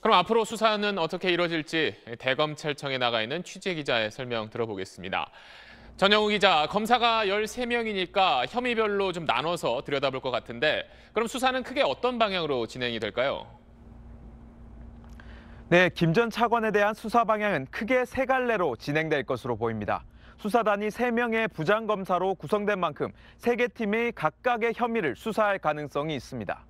그럼 앞으로 수사는 어떻게 이뤄질지 대검찰청에 나가 있는 취재 기자의 설명 들어보겠습니다. 전영우 기자, 검사가 13명이니까 혐의별로 좀 나눠서 들여다볼 것 같은데 그럼 수사는 크게 어떤 방향으로 진행이 될까요? 네, 김 전 차관에 대한 수사 방향은 크게 세 갈래로 진행될 것으로 보입니다. 수사단이 3명의 부장검사로 구성된 만큼 3개 팀이 각각의 혐의를 수사할 가능성이 있습니다.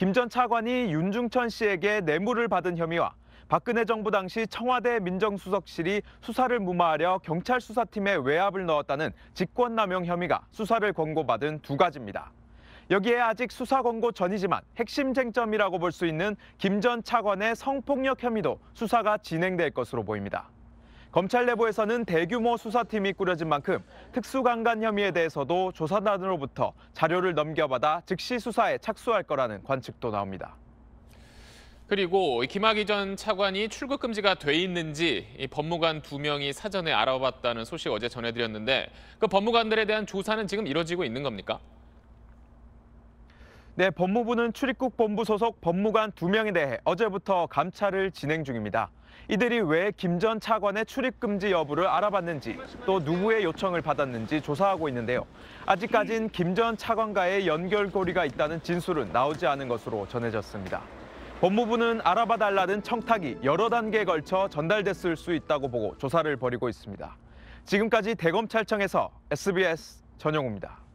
김전 차관이 윤중천 씨에게 뇌물을 받은 혐의와 박근혜 정부 당시 청와대 민정수석실이 수사를 무마하려 경찰 수사팀에 외압을 넣었다는 직권남용 혐의가 수사를 권고받은 두 가지입니다. 여기에 아직 수사 권고 전이지만 핵심 쟁점이라고 볼 수 있는 김 전 차관의 성폭력 혐의도 수사가 진행될 것으로 보입니다. 검찰 내부에서는 대규모 수사팀이 꾸려진 만큼 특수강간 혐의에 대해서도 조사단으로부터 자료를 넘겨받아 즉시 수사에 착수할 거라는 관측도 나옵니다. 그리고 김학의 전 차관이 출국 금지가 돼 있는지 법무관 두 명이 사전에 알아봤다는 소식 어제 전해드렸는데 그 법무관들에 대한 조사는 지금 이뤄지고 있는 겁니까? 네, 법무부는 출입국 본부 소속 법무관 2명에 대해 어제부터 감찰을 진행 중입니다. 이들이 왜 김 전 차관의 출입 금지 여부를 알아봤는지 또 누구의 요청을 받았는지 조사하고 있는데요. 아직까진 김 전 차관과의 연결고리가 있다는 진술은 나오지 않은 것으로 전해졌습니다. 법무부는 알아봐달라는 청탁이 여러 단계에 걸쳐 전달됐을 수 있다고 보고 조사를 벌이고 있습니다. 지금까지 대검찰청에서 SBS 전용우입니다.